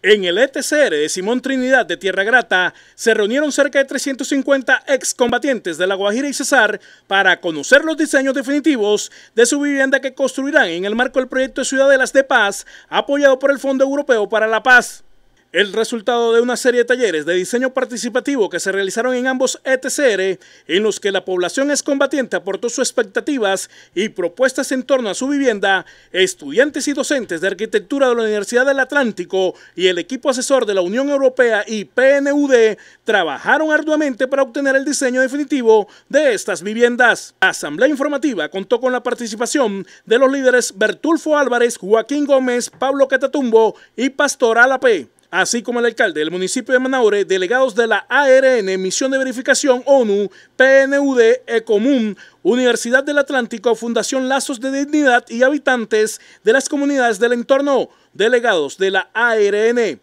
En el ETCR de Simón Trinidad de Tierra Grata se reunieron cerca de 350 excombatientes de La Guajira y Cesar para conocer los diseños definitivos de su vivienda que construirán en el marco del proyecto de Ciudadelas de Paz apoyado por el Fondo Europeo para la Paz. El resultado de una serie de talleres de diseño participativo que se realizaron en ambos ETCR, en los que la población es combatiente aportó sus expectativas y propuestas en torno a su vivienda, estudiantes y docentes de arquitectura de la Universidad del Atlántico y el equipo asesor de la Unión Europea y PNUD trabajaron arduamente para obtener el diseño definitivo de estas viviendas. La asamblea informativa contó con la participación de los líderes Bertulfo Álvarez, Joaquín Gómez, Pablo Catatumbo y Pastor Alape. Así como el alcalde del municipio de Manaure, delegados de la ARN, Misión de Verificación ONU, PNUD, Ecomún, Universidad del Atlántico, Fundación Lazos de Dignidad y habitantes de las comunidades del entorno, delegados de la ARN.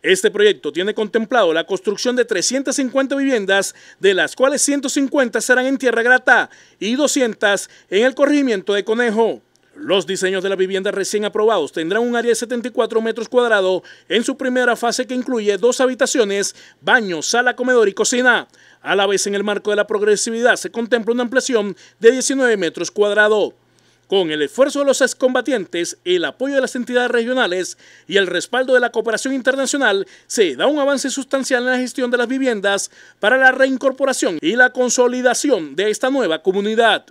Este proyecto tiene contemplado la construcción de 350 viviendas, de las cuales 150 serán en Tierra Grata y 200 en el corregimiento de Conejo. Los diseños de la vivienda recién aprobados tendrán un área de 74 metros cuadrados en su primera fase que incluye dos habitaciones, baño, sala, comedor y cocina. A la vez, en el marco de la progresividad se contempla una ampliación de 19 metros cuadrados. Con el esfuerzo de los excombatientes, el apoyo de las entidades regionales y el respaldo de la cooperación internacional, se da un avance sustancial en la gestión de las viviendas para la reincorporación y la consolidación de esta nueva comunidad.